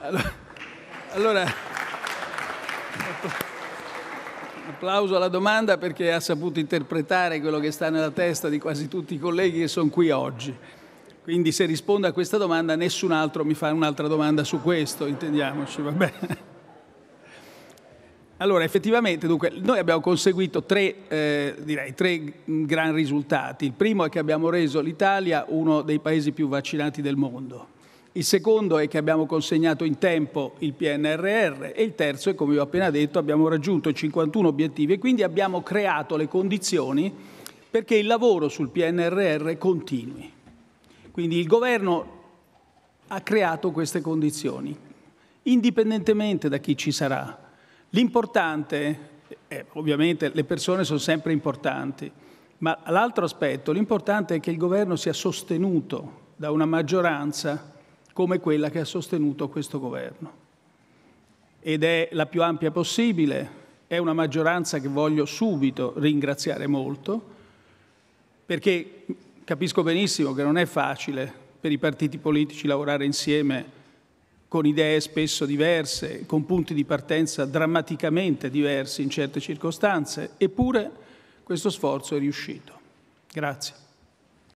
allora, allora, applauso alla domanda perché ha saputo interpretare quello che sta nella testa di quasi tutti i colleghi che sono qui oggi. Quindi se rispondo a questa domanda nessun altro mi fa un'altra domanda su questo, intendiamoci, va bene? Allora, effettivamente, dunque, noi abbiamo conseguito tre, eh, direi, tre gran risultati. Il primo è che abbiamo reso l'Italia uno dei paesi più vaccinati del mondo. Il secondo è che abbiamo consegnato in tempo il PNRR e il terzo è, come vi ho appena detto, abbiamo raggiunto 51 obiettivi e quindi abbiamo creato le condizioni perché il lavoro sul PNRR continui. Quindi il governo ha creato queste condizioni, indipendentemente da chi ci sarà L'importante, eh, ovviamente le persone sono sempre importanti, ma l'altro aspetto, l'importante è che il governo sia sostenuto da una maggioranza come quella che ha sostenuto questo governo. Ed è la più ampia possibile, è una maggioranza che voglio subito ringraziare molto, perché capisco benissimo che non è facile per i partiti politici lavorare insieme con idee spesso diverse, con punti di partenza drammaticamente diversi in certe circostanze, eppure questo sforzo è riuscito. Grazie.